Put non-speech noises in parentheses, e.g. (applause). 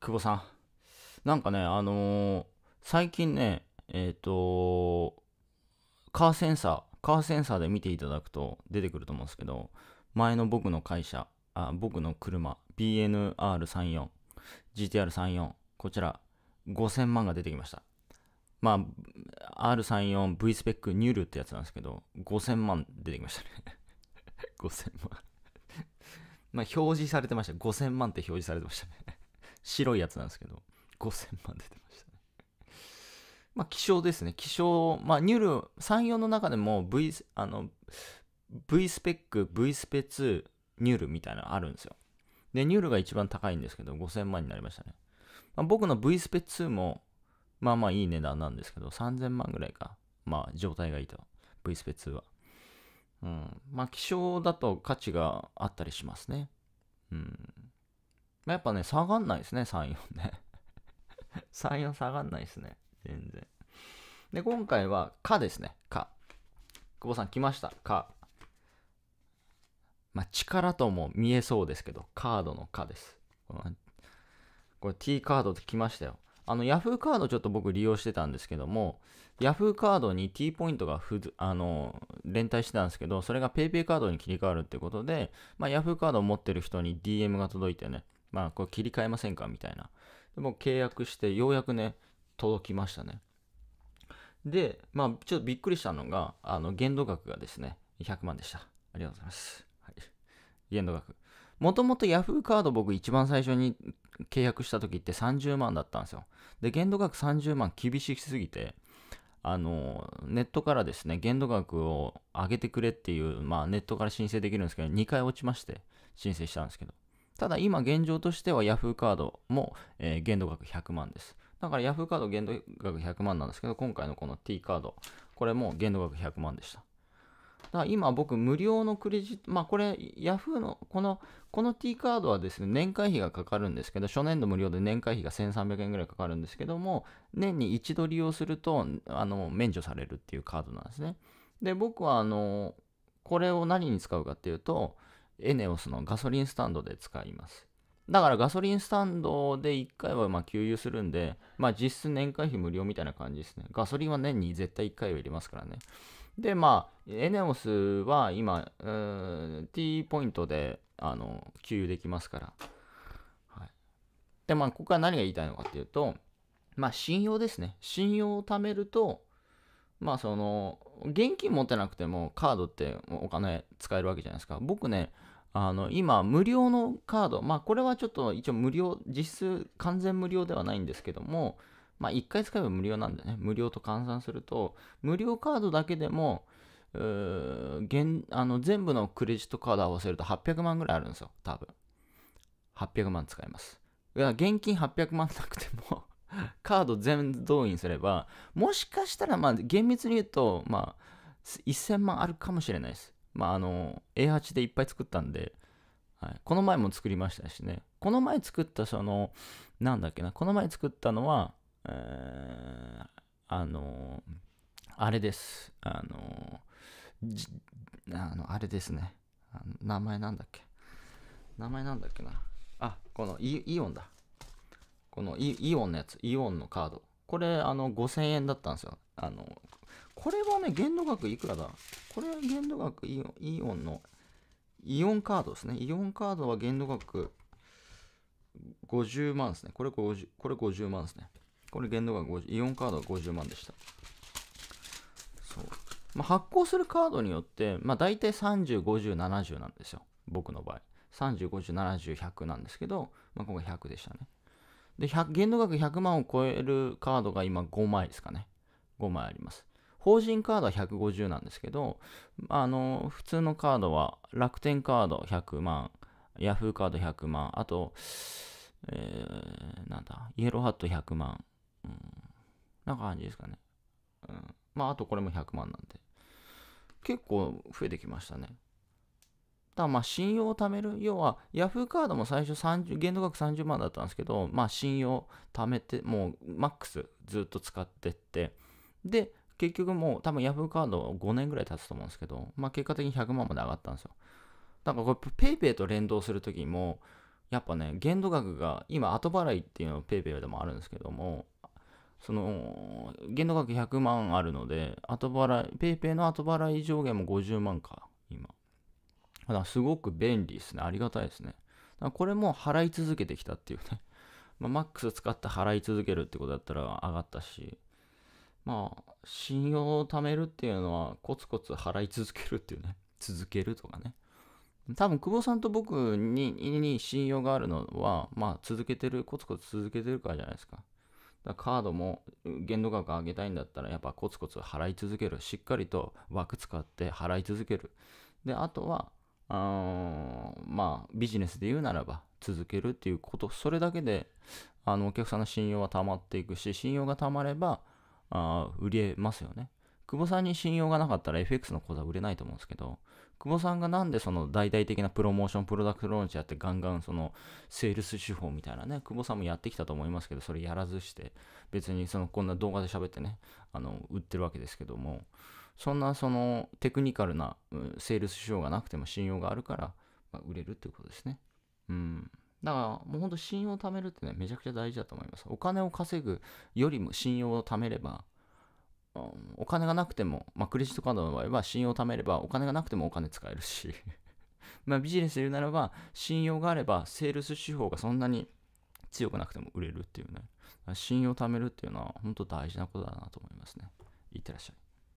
久保さん。なんかね、あのー、最近ね、えっ、ー、とカーセンサー、カーセンサーで見ていただくと出てくると思うんですけど、前の僕の会社、あ僕の車、BNR34、GTR34、こちら、5000万が出てきました。まあ、R34、V スペック、ニュールってやつなんですけど、5000万出てきましたね5000 (laughs) 万 (laughs) まあ、表示されてました。5000万って表示されてましたね白いやつなんですけど、5000万出てましたね。まあ、希少ですね。希少、まあ、ニュル、34の中でも V、あの、V スペック、V スペ2、ニュルみたいなのあるんですよ。で、ニュルが一番高いんですけど、5000万になりましたね。まあ、僕の V スペ2も、まあまあいい値段なんですけど、3000万ぐらいか。まあ、状態がいいと。V スペ2は。うん。まあ、希少だと価値があったりしますね。うん。やっぱね、下がんないですね、3、4ね。3、4下がんないですね。全然。で、今回は、かですね。か。久保さん来ました。か。まあ、力とも見えそうですけど、カードのかです。これ T カードって来ましたよ。あの、Yahoo カードちょっと僕利用してたんですけども、Yahoo カードに T ポイントがふあの連帯してたんですけど、それが PayPay カードに切り替わるってことで、まあ、Yahoo カードを持ってる人に DM が届いてね、まあこれ切り替えませんかみたいな。でも契約してようやくね、届きましたね。で、まあちょっとびっくりしたのが、あの限度額がですね、100万でした。ありがとうございます。はい、限度額。もともと Yahoo カード僕一番最初に契約した時って30万だったんですよ。で、限度額30万厳しすぎて、あの、ネットからですね、限度額を上げてくれっていう、まあネットから申請できるんですけど、2回落ちまして申請したんですけど。ただ今現状としては Yahoo カードも、えー、限度額100万です。だから Yahoo カード限度額100万なんですけど、今回のこの T カード、これも限度額100万でした。だから今僕無料のクレジット、まあこれ Yahoo のこの、この T カードはですね、年会費がかかるんですけど、初年度無料で年会費が1300円ぐらいかかるんですけども、年に一度利用すると、あの、免除されるっていうカードなんですね。で、僕はあの、これを何に使うかっていうと、エネオスのガソリンスタンドで使います。だからガソリンスタンドで1回はま給油するんで、まあ、実質年会費無料みたいな感じですね。ガソリンは年に絶対1回は入れますからね。で、まあ、エネオスは今、T ポイントであの給油できますから。はい、で、まあ、ここから何が言いたいのかっていうと、まあ、信用ですね。信用を貯めると、まあその、現金持ってなくてもカードってお金使えるわけじゃないですか。僕ね、あの今、無料のカード、まあこれはちょっと一応無料、実質完全無料ではないんですけども、まあ一回使えば無料なんでね、無料と換算すると、無料カードだけでも、あの全部のクレジットカード合わせると800万ぐらいあるんですよ、多分。800万使います。現金800万なくても (laughs) カード全動員すれば、もしかしたら、まあ、厳密に言うと、まあ、1000万あるかもしれないです。まあ、あの、A8 でいっぱい作ったんで、はい、この前も作りましたしね。この前作った、その、なんだっけな、この前作ったのは、えー、あの、あれです。あの、あのあれですね。名前なんだっけ名前なんだっけなあこのイイオンだこのイイオンのやつ、イオンのカード。これ、あの、5000円だったんですよ。あの、これはね、限度額いくらだこれは限度額イオン、イオンの、イオンカードですね。イオンカードは限度額50万ですね。これ50、これ50万ですね。これ限度額50、イオンカードは50万でした。そう。まあ、発行するカードによって、まあ、大体30、50、70なんですよ。僕の場合。30、50、70、100なんですけど、まあ、今回100でしたね。で、限度額100万を超えるカードが今5枚ですかね。5枚あります。法人カードは150なんですけど、あの、普通のカードは楽天カード100万、ヤフーカード100万、あと、えー、なんだ、イエローハット100万、うん、なんか感じですかね。うん、まあ、あとこれも100万なんで。結構増えてきましたね。だまあ信用を貯める。要は Yahoo カードも最初30限度額30万だったんですけど、まあ信用貯めて、もうマックスずっと使ってって、で、結局もう多分 Yahoo カード5年ぐらい経つと思うんですけど、まあ結果的に100万まで上がったんですよ。だからこれ PayPay と連動するときも、やっぱね、限度額が、今後払いっていうの PayPay でもあるんですけども、その、限度額100万あるので、後払い、PayPay の後払い上限も50万か、今。だからすごく便利ですね。ありがたいですね。だからこれも払い続けてきたっていうね。(laughs) まあ、マックス使って払い続けるってことだったら上がったし、まあ、信用を貯めるっていうのはコツコツ払い続けるっていうね。続けるとかね。多分、久保さんと僕にに信用があるのは、まあ、続けてる、コツコツ続けてるからじゃないですか。だかカードも限度額上げたいんだったら、やっぱコツコツ払い続ける。しっかりと枠使って払い続ける。で、あとは、あまあ、ビジネスで言うならば続けるっていうこと、それだけで、あの、お客さんの信用は溜まっていくし、信用が溜まれば、あ売れますよね。久保さんに信用がなかったら FX の口座売れないと思うんですけど、久保さんがなんでその大々的なプロモーション、プロダクトローンチやってガンガンそのセールス手法みたいなね、久保さんもやってきたと思いますけど、それやらずして、別にそのこんな動画で喋ってね、あの、売ってるわけですけども、そんなそのテクニカルな、セールス手法がなくても信用があるから、まあ、売れるっていうことですね。うん。だからもうほんと信用を貯めるってね、めちゃくちゃ大事だと思います。お金を稼ぐよりも信用を貯めれば、お金がなくても、まあ、クレジットカードの場合は信用を貯めればお金がなくてもお金使えるし (laughs) まあビジネスで言うならば信用があればセールス手法がそんなに強くなくても売れるっていうね信用を貯めるっていうのは本当大事なことだなと思いますねいってらっしゃい